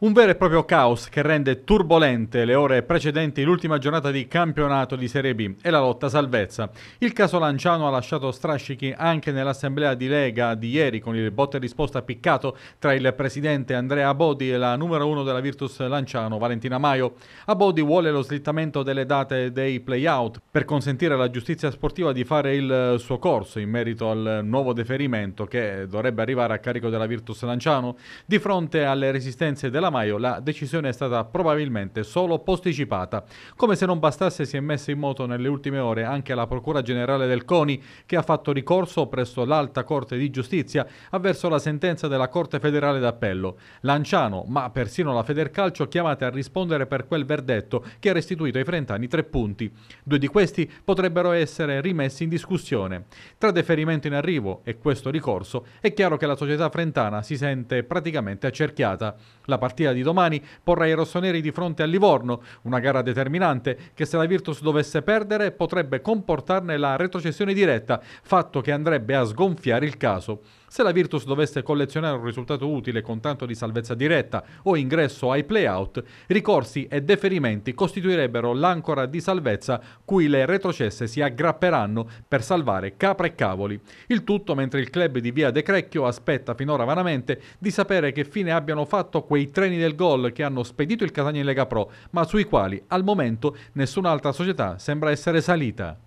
Un vero e proprio caos che rende turbolente le ore precedenti l'ultima giornata di campionato di Serie B e la lotta salvezza. Il caso Lanciano ha lasciato strascichi anche nell'assemblea di Lega di ieri con il botte risposta piccato tra il presidente Andrea Abodi e la numero uno della Virtus Lanciano, Valentina Maio. A Abodi vuole lo slittamento delle date dei playout per consentire alla giustizia sportiva di fare il suo corso in merito al nuovo deferimento che dovrebbe arrivare a carico della Virtus Lanciano. Di fronte alle resistenze della Calamaio la decisione è stata probabilmente solo posticipata. Come se non bastasse si è messa in moto nelle ultime ore anche la Procura Generale del CONI che ha fatto ricorso presso l'Alta Corte di Giustizia avverso la sentenza della Corte Federale d'Appello. Lanciano, ma persino la Federcalcio chiamate a rispondere per quel verdetto che ha restituito ai frentani tre punti. Due di questi potrebbero essere rimessi in discussione. Tra deferimento in arrivo e questo ricorso è chiaro che la società frentana si sente praticamente accerchiata. La partita partita di domani porrà i rossoneri di fronte al Livorno, una gara determinante che se la Virtus dovesse perdere potrebbe comportarne la retrocessione diretta, fatto che andrebbe a sgonfiare il caso. Se la Virtus dovesse collezionare un risultato utile con tanto di salvezza diretta o ingresso ai playout, ricorsi e deferimenti costituirebbero l'ancora di salvezza cui le retrocesse si aggrapperanno per salvare capra e cavoli. Il tutto mentre il club di Via De Crecchio aspetta finora vanamente di sapere che fine abbiano fatto quei tre terreni del gol che hanno spedito il Catania in Lega Pro, ma sui quali al momento nessun'altra società sembra essere salita.